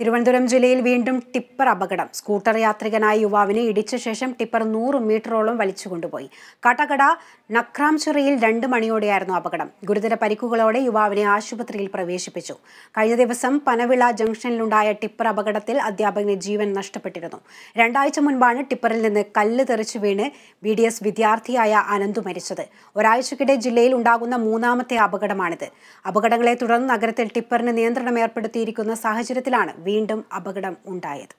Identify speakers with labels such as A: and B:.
A: തിരുവനന്തപുരം ജില്ലയിൽ വീണ്ടും ടിപ്പർ അപകടം സ്കൂട്ടർ യാത്രികനായ യുവാവിനെ ഇടിച്ച ശേഷം ടിപ്പർ നൂറ് മീറ്ററോളം വലിച്ചു കൊണ്ടുപോയി കാട്ടക്കട നക്രാംചിറയിൽ രണ്ട് മണിയോടെയായിരുന്നു അപകടം ഗുരുതര പരിക്കുകളോടെ യുവാവിനെ ആശുപത്രിയിൽ പ്രവേശിപ്പിച്ചു കഴിഞ്ഞ ദിവസം പനവിള ജംഗ്ഷനിലുണ്ടായ ടിപ്പർ അപകടത്തിൽ അധ്യാപകന് ജീവൻ നഷ്ടപ്പെട്ടിരുന്നു രണ്ടാഴ്ച മുൻപാണ് ടിപ്പറിൽ നിന്ന് കല്ല് തെറിച്ചു വീണ് ബി ഡി എസ് വിദ്യാർത്ഥിയായ അനന്തു മരിച്ചത് ഒരാഴ്ചക്കിടെ ജില്ലയിൽ ഉണ്ടാകുന്ന മൂന്നാമത്തെ അപകടമാണിത് അപകടങ്ങളെ തുടർന്ന് നഗരത്തിൽ ടിപ്പറിന് നിയന്ത്രണം ഏർപ്പെടുത്തിയിരിക്കുന്ന സാഹചര്യത്തിലാണ് വീണ്ടും അപകടം ഉണ്ടായത്